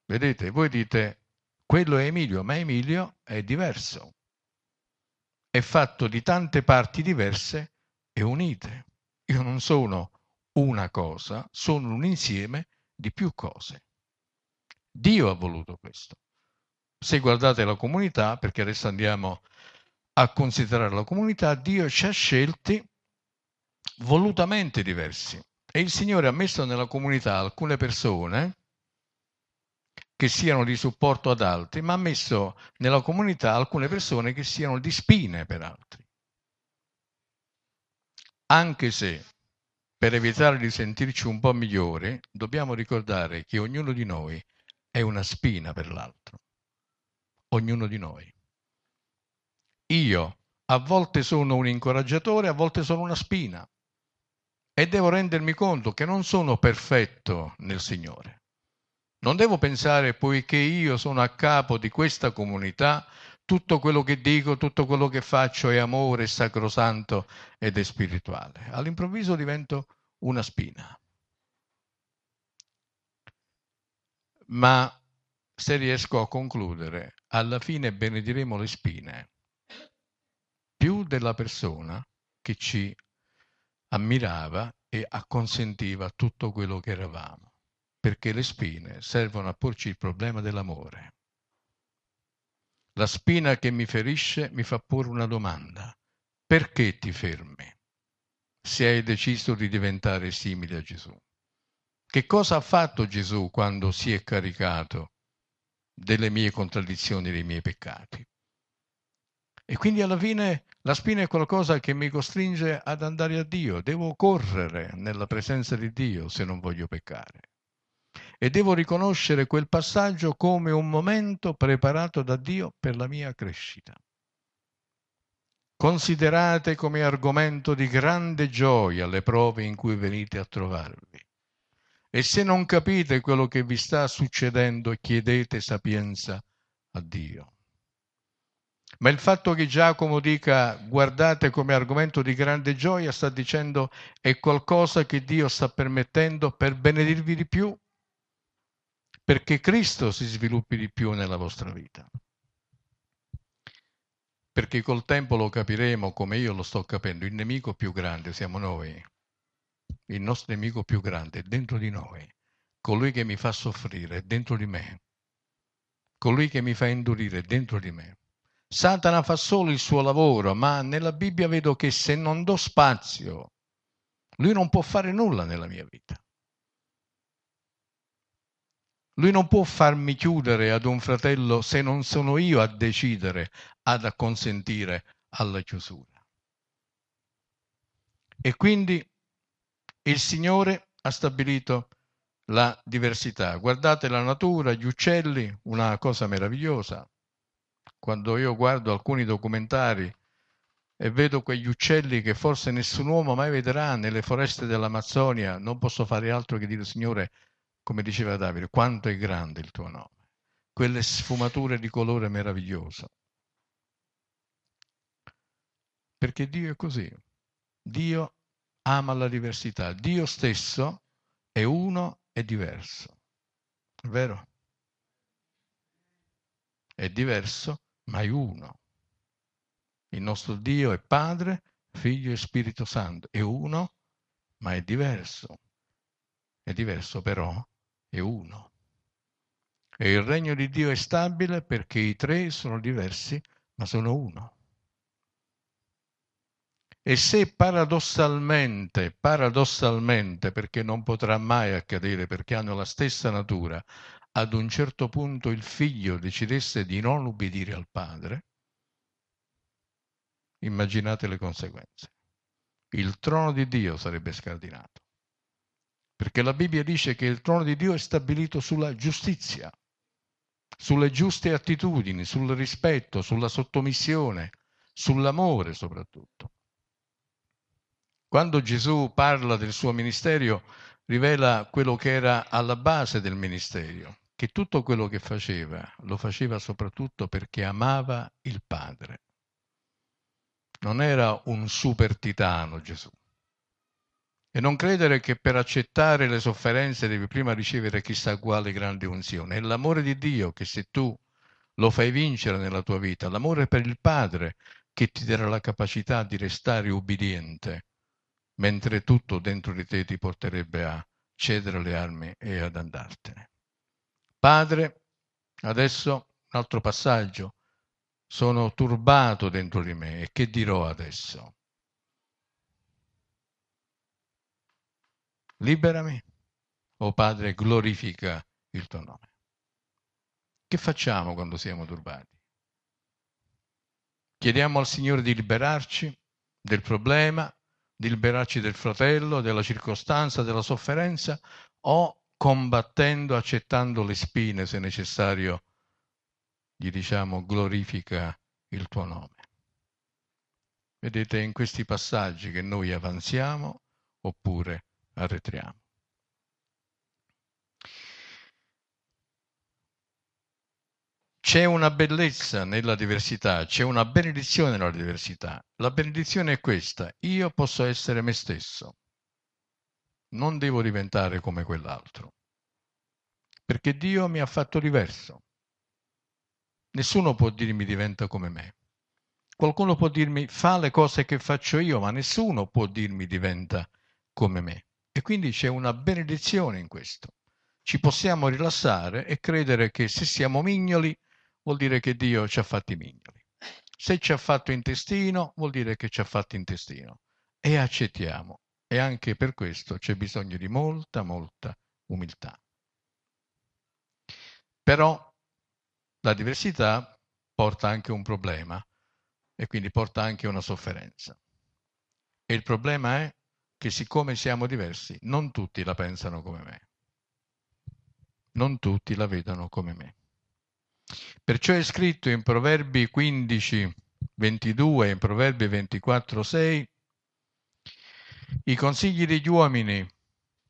Vedete, voi dite, quello è Emilio, ma Emilio è diverso è fatto di tante parti diverse e unite. Io non sono una cosa, sono un insieme di più cose. Dio ha voluto questo. Se guardate la comunità, perché adesso andiamo a considerare la comunità, Dio ci ha scelti volutamente diversi. E il Signore ha messo nella comunità alcune persone che siano di supporto ad altri, ma ha messo nella comunità alcune persone che siano di spine per altri. Anche se, per evitare di sentirci un po' migliore, dobbiamo ricordare che ognuno di noi è una spina per l'altro. Ognuno di noi. Io a volte sono un incoraggiatore, a volte sono una spina. E devo rendermi conto che non sono perfetto nel Signore. Non devo pensare, poiché io sono a capo di questa comunità, tutto quello che dico, tutto quello che faccio è amore, è sacrosanto ed è spirituale. All'improvviso divento una spina. Ma se riesco a concludere, alla fine benediremo le spine più della persona che ci ammirava e acconsentiva tutto quello che eravamo perché le spine servono a porci il problema dell'amore. La spina che mi ferisce mi fa porre una domanda. Perché ti fermi se hai deciso di diventare simile a Gesù? Che cosa ha fatto Gesù quando si è caricato delle mie contraddizioni, dei miei peccati? E quindi alla fine la spina è qualcosa che mi costringe ad andare a Dio, devo correre nella presenza di Dio se non voglio peccare e devo riconoscere quel passaggio come un momento preparato da Dio per la mia crescita. Considerate come argomento di grande gioia le prove in cui venite a trovarvi. E se non capite quello che vi sta succedendo, chiedete sapienza a Dio. Ma il fatto che Giacomo dica guardate come argomento di grande gioia sta dicendo è qualcosa che Dio sta permettendo per benedirvi di più perché Cristo si sviluppi di più nella vostra vita. Perché col tempo lo capiremo come io lo sto capendo, il nemico più grande siamo noi, il nostro nemico più grande è dentro di noi, colui che mi fa soffrire è dentro di me, colui che mi fa indurire è dentro di me. Satana fa solo il suo lavoro, ma nella Bibbia vedo che se non do spazio, lui non può fare nulla nella mia vita. Lui non può farmi chiudere ad un fratello se non sono io a decidere, ad acconsentire alla chiusura. E quindi il Signore ha stabilito la diversità. Guardate la natura, gli uccelli, una cosa meravigliosa. Quando io guardo alcuni documentari e vedo quegli uccelli che forse nessun uomo mai vedrà nelle foreste dell'Amazzonia, non posso fare altro che dire Signore, come diceva Davide, quanto è grande il tuo nome, quelle sfumature di colore meraviglioso. Perché Dio è così, Dio ama la diversità, Dio stesso è uno e diverso, è vero? È diverso, ma è uno. Il nostro Dio è Padre, Figlio e Spirito Santo, è uno, ma è diverso. È diverso però è uno. E il regno di Dio è stabile perché i tre sono diversi, ma sono uno. E se paradossalmente, paradossalmente, perché non potrà mai accadere, perché hanno la stessa natura, ad un certo punto il figlio decidesse di non ubbidire al padre, immaginate le conseguenze. Il trono di Dio sarebbe scardinato perché la Bibbia dice che il trono di Dio è stabilito sulla giustizia, sulle giuste attitudini, sul rispetto, sulla sottomissione, sull'amore soprattutto. Quando Gesù parla del suo ministero, rivela quello che era alla base del ministero, che tutto quello che faceva lo faceva soprattutto perché amava il Padre. Non era un super titano Gesù, e non credere che per accettare le sofferenze devi prima ricevere chissà quale grande unzione. È l'amore di Dio che se tu lo fai vincere nella tua vita, l'amore per il Padre che ti darà la capacità di restare ubbidiente, mentre tutto dentro di te ti porterebbe a cedere le armi e ad andartene. Padre, adesso un altro passaggio, sono turbato dentro di me e che dirò adesso? liberami. O oh Padre, glorifica il tuo nome. Che facciamo quando siamo turbati? Chiediamo al Signore di liberarci del problema, di liberarci del fratello, della circostanza, della sofferenza, o combattendo, accettando le spine, se necessario, gli diciamo glorifica il tuo nome. Vedete, in questi passaggi che noi avanziamo oppure arretriamo. C'è una bellezza nella diversità, c'è una benedizione nella diversità. La benedizione è questa, io posso essere me stesso, non devo diventare come quell'altro, perché Dio mi ha fatto diverso. Nessuno può dirmi diventa come me. Qualcuno può dirmi fa le cose che faccio io, ma nessuno può dirmi diventa come me. E quindi c'è una benedizione in questo. Ci possiamo rilassare e credere che se siamo mignoli vuol dire che Dio ci ha fatti mignoli. Se ci ha fatto intestino vuol dire che ci ha fatto intestino. E accettiamo. E anche per questo c'è bisogno di molta, molta umiltà. Però la diversità porta anche un problema e quindi porta anche una sofferenza. E il problema è che siccome siamo diversi, non tutti la pensano come me, non tutti la vedono come me. Perciò è scritto in Proverbi 15, 22 e in Proverbi 24, 6, i consigli degli uomini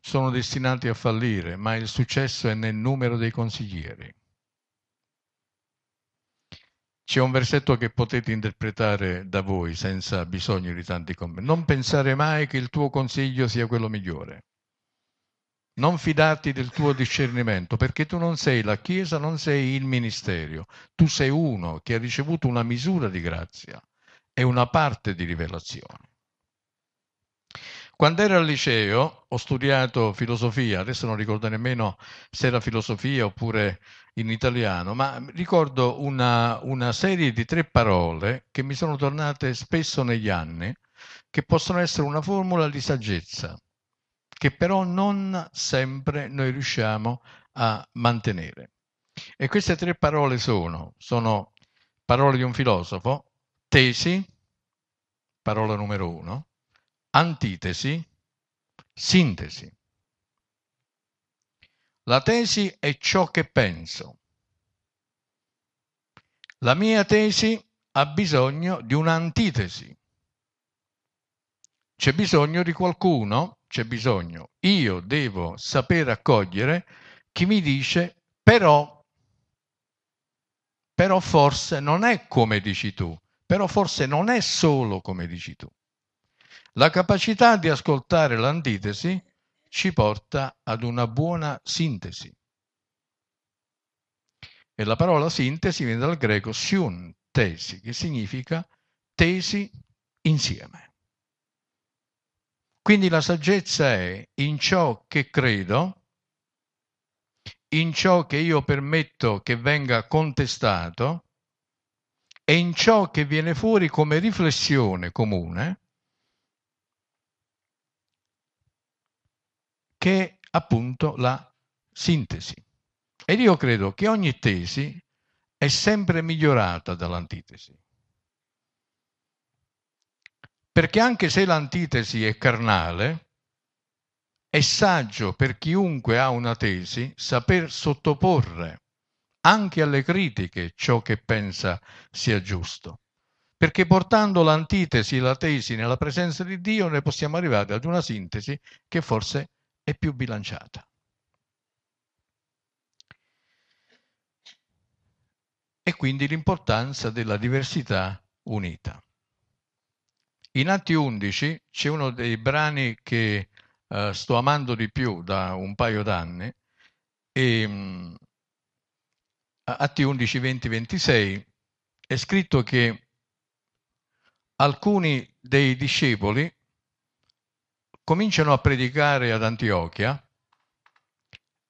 sono destinati a fallire, ma il successo è nel numero dei consiglieri. C'è un versetto che potete interpretare da voi senza bisogno di tanti commenti. Non pensare mai che il tuo consiglio sia quello migliore. Non fidarti del tuo discernimento, perché tu non sei la Chiesa, non sei il Ministero. Tu sei uno che ha ricevuto una misura di grazia e una parte di rivelazione. Quando ero al liceo ho studiato filosofia, adesso non ricordo nemmeno se era filosofia oppure in italiano, ma ricordo una, una serie di tre parole che mi sono tornate spesso negli anni, che possono essere una formula di saggezza, che però non sempre noi riusciamo a mantenere. E queste tre parole sono, sono parole di un filosofo, tesi, parola numero uno, antitesi, sintesi. La tesi è ciò che penso. La mia tesi ha bisogno di un'antitesi. C'è bisogno di qualcuno, c'è bisogno. Io devo saper accogliere chi mi dice però, però forse non è come dici tu, però forse non è solo come dici tu. La capacità di ascoltare l'antitesi ci porta ad una buona sintesi. E la parola sintesi viene dal greco siuntesi, che significa tesi insieme. Quindi la saggezza è in ciò che credo, in ciò che io permetto che venga contestato e in ciò che viene fuori come riflessione comune che è appunto la sintesi. Ed io credo che ogni tesi è sempre migliorata dall'antitesi. Perché anche se l'antitesi è carnale, è saggio per chiunque ha una tesi saper sottoporre anche alle critiche ciò che pensa sia giusto. Perché portando l'antitesi, la tesi nella presenza di Dio, ne possiamo arrivare ad una sintesi che forse è e più bilanciata. E quindi l'importanza della diversità unita. In Atti 11 c'è uno dei brani che eh, sto amando di più da un paio d'anni, e, mh, mm, Atti 11, 20, 26, è scritto che alcuni dei discepoli cominciano a predicare ad Antiochia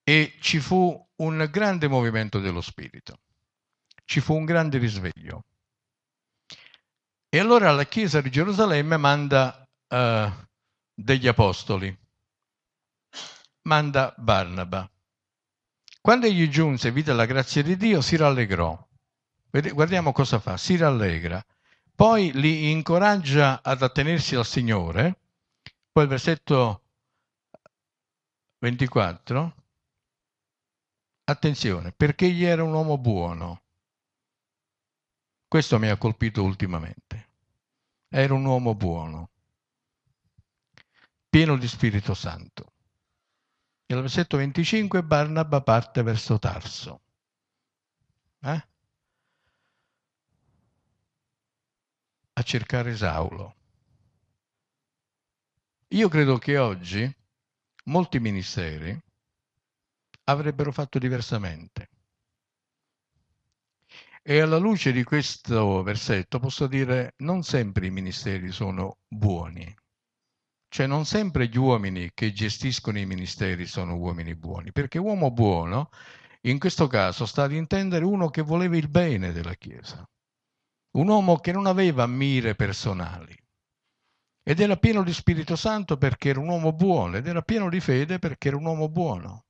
e ci fu un grande movimento dello spirito, ci fu un grande risveglio. E allora la Chiesa di Gerusalemme manda eh, degli apostoli, manda Barnaba. Quando egli giunse e vide la grazia di Dio, si rallegrò. Guardiamo cosa fa, si rallegra. Poi li incoraggia ad attenersi al Signore poi il versetto 24, attenzione, perché egli era un uomo buono. Questo mi ha colpito ultimamente. Era un uomo buono, pieno di Spirito Santo. Nel versetto 25 Barnaba parte verso Tarso. Eh? A cercare Saulo. Io credo che oggi molti ministeri avrebbero fatto diversamente. E alla luce di questo versetto posso dire non sempre i ministeri sono buoni, cioè non sempre gli uomini che gestiscono i ministeri sono uomini buoni, perché uomo buono in questo caso sta ad intendere uno che voleva il bene della Chiesa, un uomo che non aveva mire personali, ed era pieno di Spirito Santo perché era un uomo buono, ed era pieno di fede perché era un uomo buono.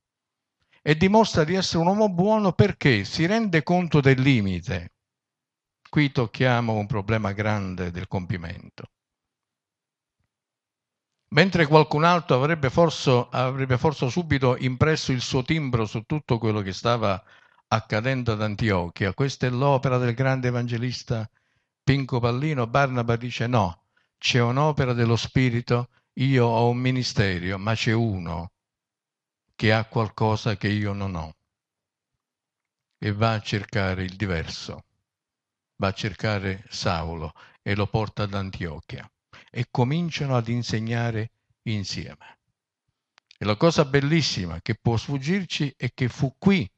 E dimostra di essere un uomo buono perché si rende conto del limite. Qui tocchiamo un problema grande del compimento. Mentre qualcun altro avrebbe forse, avrebbe forse subito impresso il suo timbro su tutto quello che stava accadendo ad Antiochia, questa è l'opera del grande evangelista Pinco Pallino, Barnaba dice no, c'è un'opera dello Spirito, io ho un ministerio, ma c'è uno che ha qualcosa che io non ho e va a cercare il diverso, va a cercare Saulo e lo porta ad Antiochia e cominciano ad insegnare insieme. E la cosa bellissima che può sfuggirci è che fu qui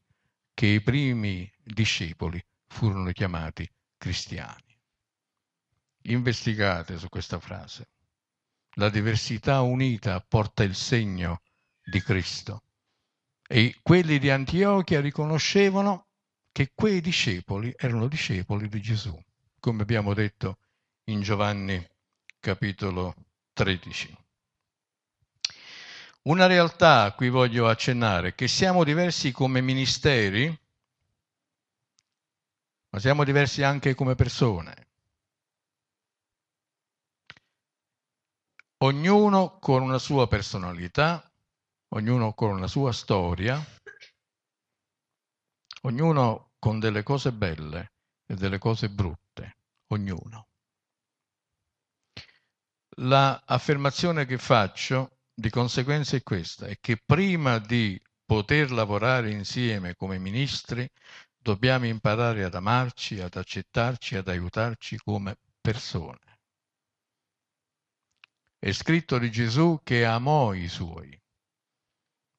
che i primi discepoli furono chiamati cristiani investigate su questa frase. La diversità unita porta il segno di Cristo. E quelli di Antiochia riconoscevano che quei discepoli erano discepoli di Gesù, come abbiamo detto in Giovanni capitolo 13. Una realtà a cui voglio accennare, che siamo diversi come ministeri, ma siamo diversi anche come persone. ognuno con una sua personalità, ognuno con una sua storia, ognuno con delle cose belle e delle cose brutte, ognuno. La affermazione che faccio di conseguenza è questa, è che prima di poter lavorare insieme come ministri dobbiamo imparare ad amarci, ad accettarci, ad aiutarci come persone. È scritto di Gesù che amò i suoi.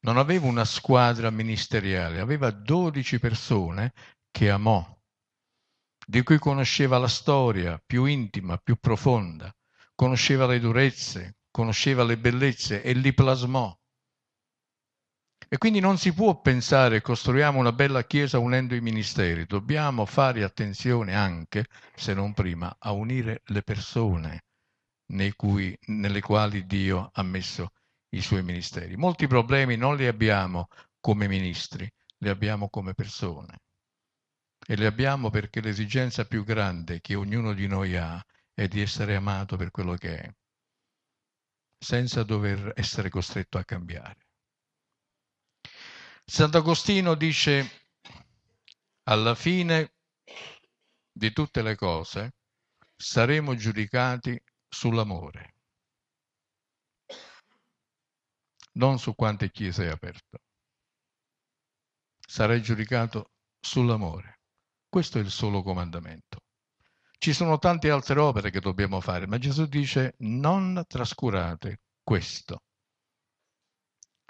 Non aveva una squadra ministeriale, aveva dodici persone che amò, di cui conosceva la storia più intima, più profonda, conosceva le durezze, conosceva le bellezze e li plasmò. E quindi non si può pensare costruiamo una bella chiesa unendo i ministeri, dobbiamo fare attenzione anche, se non prima, a unire le persone, cui, nelle quali Dio ha messo i suoi ministeri. Molti problemi non li abbiamo come ministri, li abbiamo come persone. E li abbiamo perché l'esigenza più grande che ognuno di noi ha è di essere amato per quello che è, senza dover essere costretto a cambiare. Sant'Agostino dice, alla fine di tutte le cose saremo giudicati sull'amore, non su quante chiese hai aperto. Sarai giudicato sull'amore. Questo è il solo comandamento. Ci sono tante altre opere che dobbiamo fare, ma Gesù dice non trascurate questo.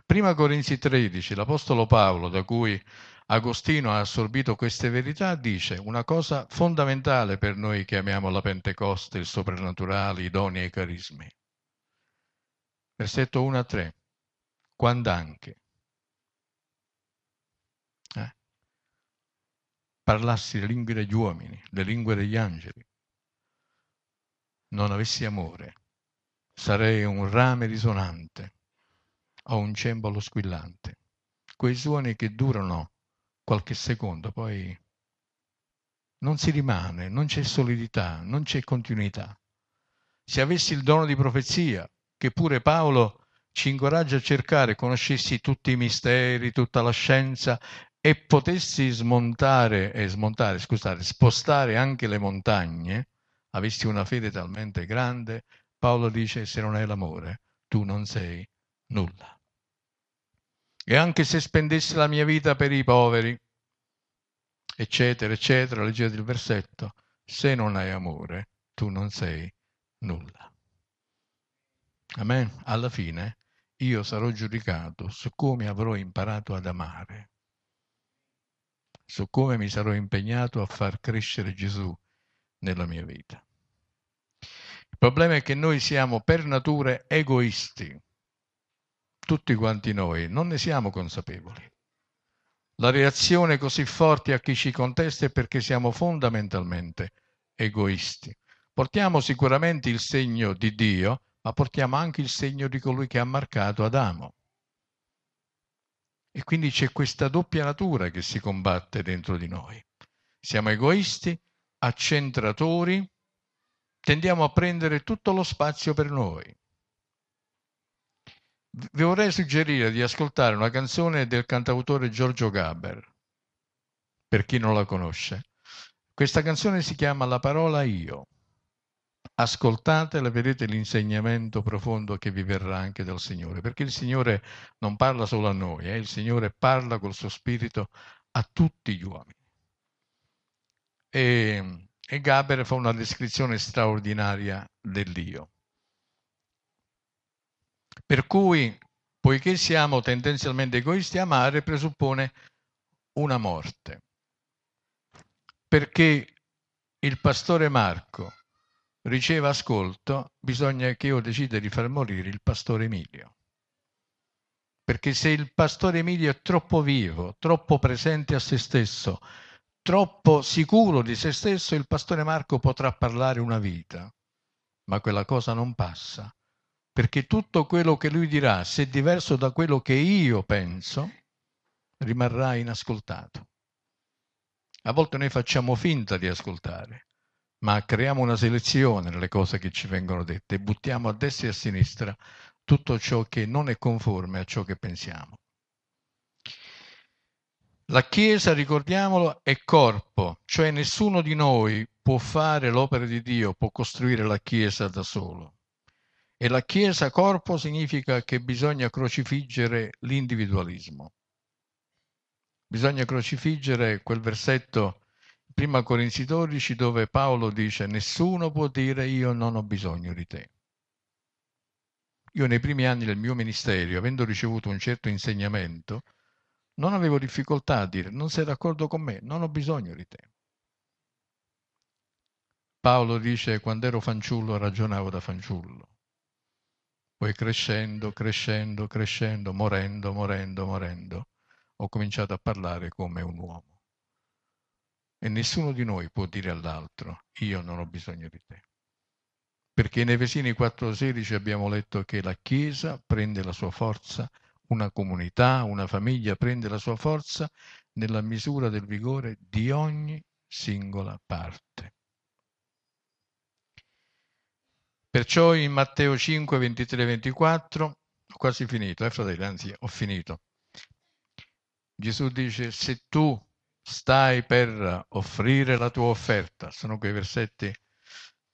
Prima Corinzi 13, l'Apostolo Paolo, da cui Agostino ha assorbito queste verità, dice una cosa fondamentale per noi che amiamo la Pentecoste, il soprannaturale, i doni e i carismi. Versetto 1 a 3. Quando anche eh? parlassi le lingue degli uomini, le lingue degli angeli, non avessi amore, sarei un rame risonante o un cembalo squillante. Quei suoni che durano qualche secondo, poi non si rimane, non c'è solidità, non c'è continuità. Se avessi il dono di profezia, che pure Paolo ci incoraggia a cercare, conoscessi tutti i misteri, tutta la scienza e potessi smontare, eh, smontare scusate, spostare anche le montagne, avessi una fede talmente grande, Paolo dice se non è l'amore, tu non sei nulla. E anche se spendessi la mia vita per i poveri, eccetera, eccetera, leggete il versetto, se non hai amore, tu non sei nulla. Amen. Alla fine io sarò giudicato su come avrò imparato ad amare, su come mi sarò impegnato a far crescere Gesù nella mia vita. Il problema è che noi siamo per natura egoisti tutti quanti noi, non ne siamo consapevoli. La reazione così forte a chi ci contesta è perché siamo fondamentalmente egoisti. Portiamo sicuramente il segno di Dio, ma portiamo anche il segno di colui che ha marcato Adamo. E quindi c'è questa doppia natura che si combatte dentro di noi. Siamo egoisti, accentratori, tendiamo a prendere tutto lo spazio per noi vi vorrei suggerire di ascoltare una canzone del cantautore Giorgio Gaber, per chi non la conosce. Questa canzone si chiama La parola io. Ascoltatela, vedete l'insegnamento profondo che vi verrà anche dal Signore, perché il Signore non parla solo a noi, eh? il Signore parla col suo spirito a tutti gli uomini. E, e Gaber fa una descrizione straordinaria dell'io. Per cui, poiché siamo tendenzialmente egoisti, amare presuppone una morte. Perché il pastore Marco riceva ascolto, bisogna che io decida di far morire il pastore Emilio. Perché se il pastore Emilio è troppo vivo, troppo presente a se stesso, troppo sicuro di se stesso, il pastore Marco potrà parlare una vita, ma quella cosa non passa perché tutto quello che lui dirà, se diverso da quello che io penso, rimarrà inascoltato. A volte noi facciamo finta di ascoltare, ma creiamo una selezione nelle cose che ci vengono dette e buttiamo a destra e a sinistra tutto ciò che non è conforme a ciò che pensiamo. La Chiesa, ricordiamolo, è corpo, cioè nessuno di noi può fare l'opera di Dio, può costruire la Chiesa da solo e la Chiesa corpo significa che bisogna crocifiggere l'individualismo. Bisogna crocifiggere quel versetto prima Corinzi 12 dove Paolo dice nessuno può dire io non ho bisogno di te. Io nei primi anni del mio ministero, avendo ricevuto un certo insegnamento, non avevo difficoltà a dire non sei d'accordo con me, non ho bisogno di te. Paolo dice quando ero fanciullo ragionavo da fanciullo poi crescendo, crescendo, crescendo, morendo, morendo, morendo, ho cominciato a parlare come un uomo. E nessuno di noi può dire all'altro, io non ho bisogno di te. Perché in Vesini 4.16 abbiamo letto che la Chiesa prende la sua forza, una comunità, una famiglia prende la sua forza nella misura del vigore di ogni singola parte. Perciò in Matteo 5, 23, 24, ho quasi finito, eh fratelli, anzi ho finito. Gesù dice, se tu stai per offrire la tua offerta, sono quei versetti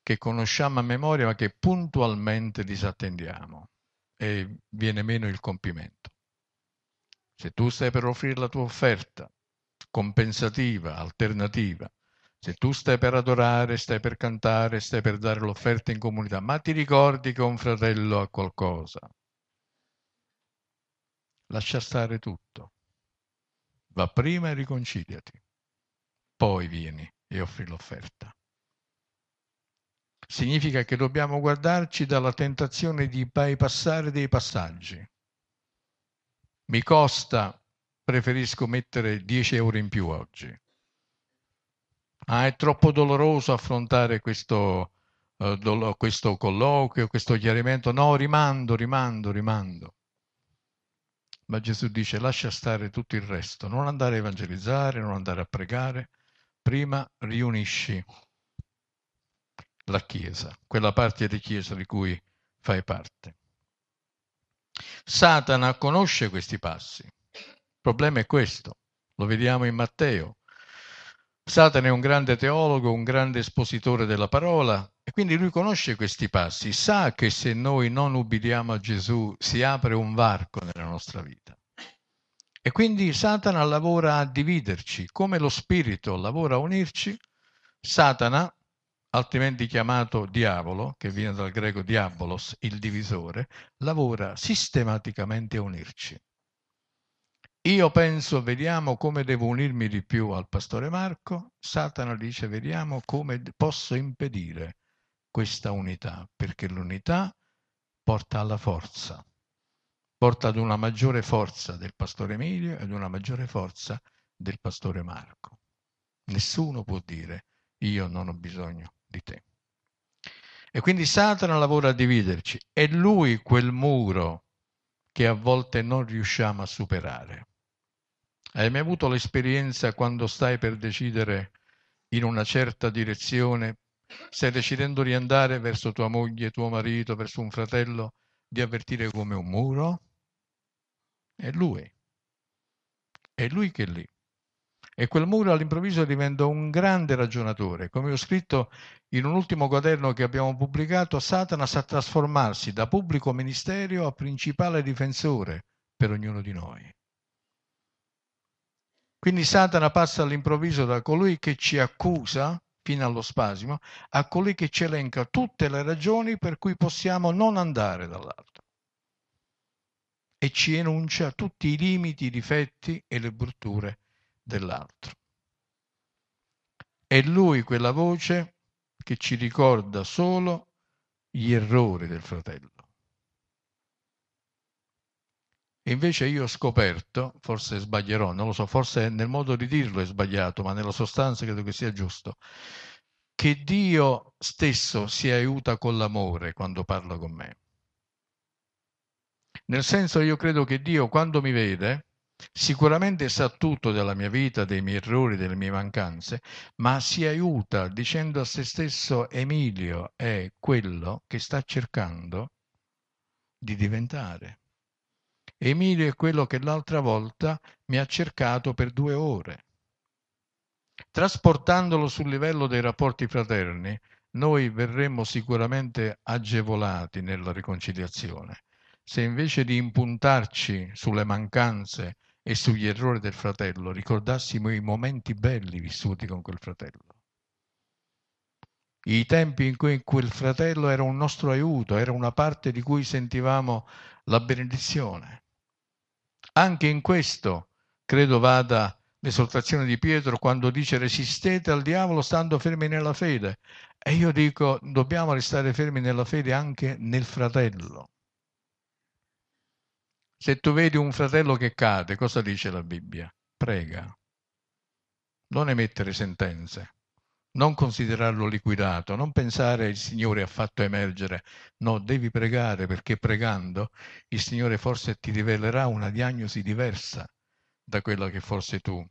che conosciamo a memoria ma che puntualmente disattendiamo e viene meno il compimento. Se tu stai per offrire la tua offerta compensativa, alternativa, se tu stai per adorare, stai per cantare, stai per dare l'offerta in comunità, ma ti ricordi che un fratello ha qualcosa, lascia stare tutto. Va prima e riconciliati, poi vieni e offri l'offerta. Significa che dobbiamo guardarci dalla tentazione di bypassare dei passaggi. Mi costa, preferisco mettere 10 euro in più oggi ah, è troppo doloroso affrontare questo, eh, dolo, questo colloquio, questo chiarimento, no, rimando, rimando, rimando. Ma Gesù dice lascia stare tutto il resto, non andare a evangelizzare, non andare a pregare, prima riunisci la Chiesa, quella parte di Chiesa di cui fai parte. Satana conosce questi passi. Il problema è questo, lo vediamo in Matteo. Satana è un grande teologo, un grande espositore della parola e quindi lui conosce questi passi, sa che se noi non ubbidiamo a Gesù si apre un varco nella nostra vita. E quindi Satana lavora a dividerci, come lo Spirito lavora a unirci, Satana, altrimenti chiamato diavolo, che viene dal greco diabolos, il divisore, lavora sistematicamente a unirci. Io penso, vediamo come devo unirmi di più al pastore Marco. Satana dice, vediamo come posso impedire questa unità, perché l'unità porta alla forza, porta ad una maggiore forza del pastore Emilio e ad una maggiore forza del pastore Marco. Nessuno può dire io non ho bisogno di te. E quindi Satana lavora a dividerci, è lui quel muro che a volte non riusciamo a superare. Hai mai avuto l'esperienza quando stai per decidere in una certa direzione, stai decidendo di andare verso tua moglie, tuo marito, verso un fratello, di avvertire come un muro? È lui. È lui che è lì. E quel muro all'improvviso diventa un grande ragionatore. Come ho scritto in un ultimo quaderno che abbiamo pubblicato, Satana sa trasformarsi da pubblico ministero a principale difensore per ognuno di noi. Quindi Satana passa all'improvviso da colui che ci accusa, fino allo spasimo, a colui che ci elenca tutte le ragioni per cui possiamo non andare dall'altro e ci enuncia tutti i limiti, i difetti e le brutture dell'altro. È lui quella voce che ci ricorda solo gli errori del fratello Invece io ho scoperto, forse sbaglierò, non lo so, forse nel modo di dirlo è sbagliato, ma nella sostanza credo che sia giusto, che Dio stesso si aiuta con l'amore quando parla con me. Nel senso io credo che Dio quando mi vede sicuramente sa tutto della mia vita, dei miei errori, delle mie mancanze, ma si aiuta dicendo a se stesso Emilio è quello che sta cercando di diventare. Emilio è quello che l'altra volta mi ha cercato per due ore. Trasportandolo sul livello dei rapporti fraterni, noi verremmo sicuramente agevolati nella riconciliazione. Se invece di impuntarci sulle mancanze e sugli errori del fratello ricordassimo i momenti belli vissuti con quel fratello, i tempi in cui quel fratello era un nostro aiuto, era una parte di cui sentivamo la benedizione. Anche in questo credo vada l'esortazione di Pietro quando dice resistete al diavolo stando fermi nella fede. E io dico dobbiamo restare fermi nella fede anche nel fratello. Se tu vedi un fratello che cade, cosa dice la Bibbia? Prega. Non emettere sentenze non considerarlo liquidato, non pensare il Signore ha fatto emergere, no, devi pregare perché pregando il Signore forse ti rivelerà una diagnosi diversa da quella che forse tu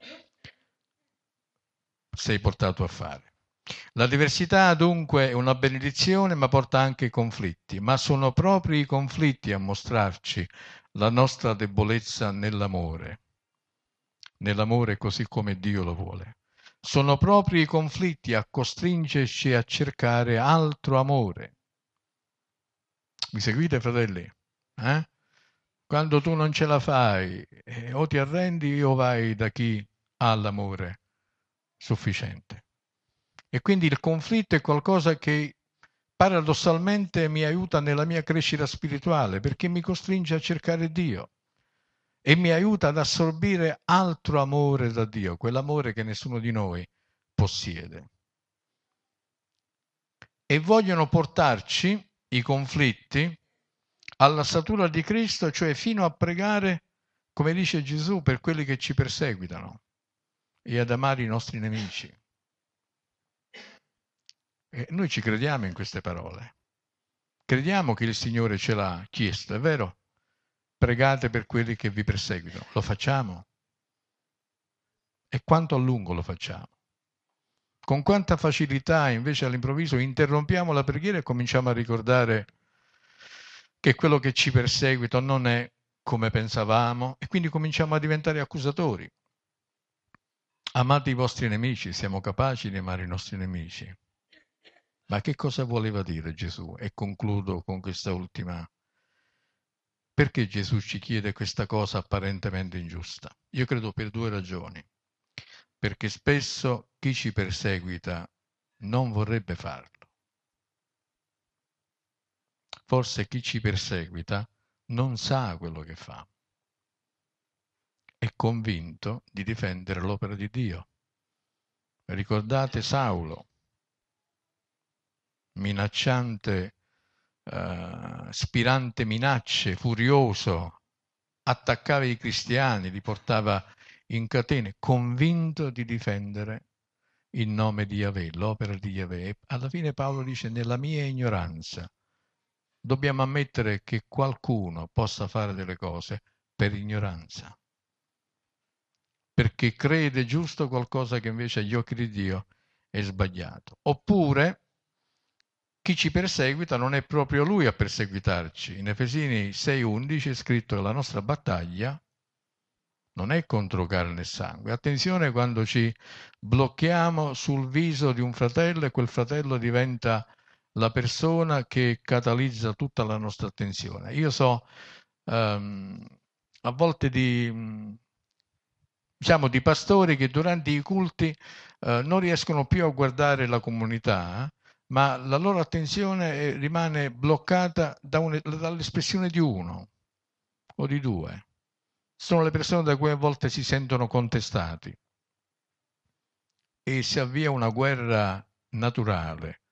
sei portato a fare. La diversità dunque è una benedizione ma porta anche conflitti, ma sono proprio i conflitti a mostrarci la nostra debolezza nell'amore, nell'amore così come Dio lo vuole. Sono proprio i conflitti a costringerci a cercare altro amore. Mi seguite, fratelli? Eh? Quando tu non ce la fai, eh, o ti arrendi o vai da chi ha l'amore sufficiente. E quindi il conflitto è qualcosa che paradossalmente mi aiuta nella mia crescita spirituale perché mi costringe a cercare Dio e mi aiuta ad assorbire altro amore da Dio, quell'amore che nessuno di noi possiede. E vogliono portarci i conflitti alla statura di Cristo, cioè fino a pregare, come dice Gesù, per quelli che ci perseguitano e ad amare i nostri nemici. E noi ci crediamo in queste parole. Crediamo che il Signore ce l'ha chiesto, è vero? pregate per quelli che vi perseguitano. Lo facciamo? E quanto a lungo lo facciamo? Con quanta facilità invece all'improvviso interrompiamo la preghiera e cominciamo a ricordare che quello che ci perseguita non è come pensavamo e quindi cominciamo a diventare accusatori. Amate i vostri nemici, siamo capaci di amare i nostri nemici. Ma che cosa voleva dire Gesù? E concludo con questa ultima perché Gesù ci chiede questa cosa apparentemente ingiusta? Io credo per due ragioni. Perché spesso chi ci perseguita non vorrebbe farlo. Forse chi ci perseguita non sa quello che fa. È convinto di difendere l'opera di Dio. Ricordate Saulo, minacciante eh, spirante minacce, furioso, attaccava i cristiani, li portava in catene, convinto di difendere il nome di Yahweh, l'opera di Yahweh. Alla fine Paolo dice, nella mia ignoranza, dobbiamo ammettere che qualcuno possa fare delle cose per ignoranza, perché crede giusto qualcosa che invece agli occhi di Dio è sbagliato. Oppure chi ci perseguita non è proprio lui a perseguitarci. In Efesini 6:11 è scritto che la nostra battaglia non è contro carne e sangue. Attenzione quando ci blocchiamo sul viso di un fratello e quel fratello diventa la persona che catalizza tutta la nostra attenzione. Io so ehm, a volte di, diciamo, di pastori che durante i culti eh, non riescono più a guardare la comunità ma la loro attenzione eh, rimane bloccata da un, dall'espressione di uno o di due. Sono le persone da cui a volte si sentono contestati e si avvia una guerra naturale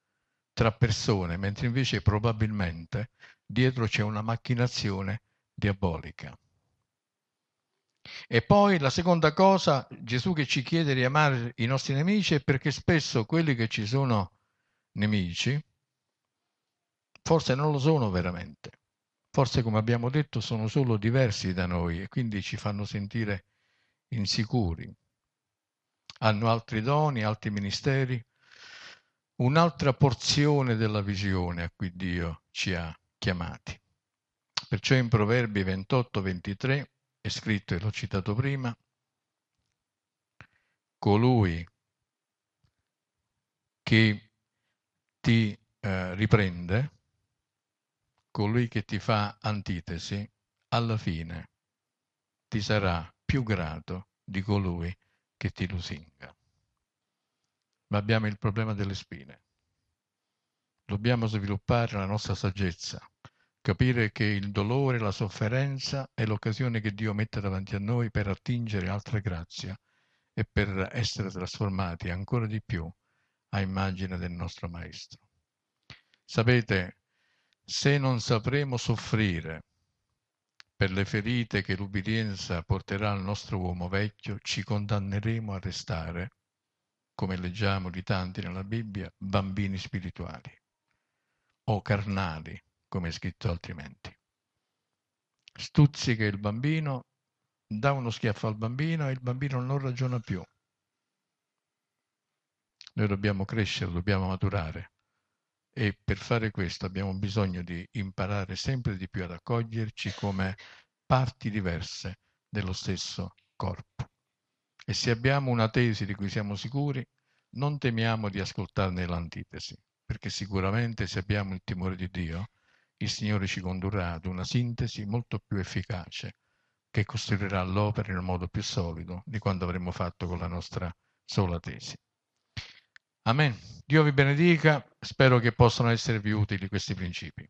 tra persone, mentre invece probabilmente dietro c'è una macchinazione diabolica. E poi la seconda cosa, Gesù che ci chiede di amare i nostri nemici è perché spesso quelli che ci sono nemici, forse non lo sono veramente. Forse, come abbiamo detto, sono solo diversi da noi e quindi ci fanno sentire insicuri. Hanno altri doni, altri ministeri, un'altra porzione della visione a cui Dio ci ha chiamati. Perciò in Proverbi 28-23 è scritto, e l'ho citato prima, colui che ti eh, riprende, colui che ti fa antitesi, alla fine ti sarà più grato di colui che ti lusinga. Ma abbiamo il problema delle spine. Dobbiamo sviluppare la nostra saggezza, capire che il dolore, la sofferenza è l'occasione che Dio mette davanti a noi per attingere altra grazia e per essere trasformati ancora di più a immagine del nostro Maestro. Sapete, se non sapremo soffrire per le ferite che l'ubbidienza porterà al nostro uomo vecchio, ci condanneremo a restare, come leggiamo di tanti nella Bibbia, bambini spirituali o carnali, come è scritto altrimenti. Stuzzica il bambino, dà uno schiaffo al bambino e il bambino non ragiona più. Noi dobbiamo crescere, dobbiamo maturare e per fare questo abbiamo bisogno di imparare sempre di più ad accoglierci come parti diverse dello stesso corpo. E se abbiamo una tesi di cui siamo sicuri, non temiamo di ascoltarne l'antitesi, perché sicuramente se abbiamo il timore di Dio, il Signore ci condurrà ad una sintesi molto più efficace che costruirà l'opera in un modo più solido di quanto avremmo fatto con la nostra sola tesi. Amen. Dio vi benedica, spero che possano esservi utili questi principi.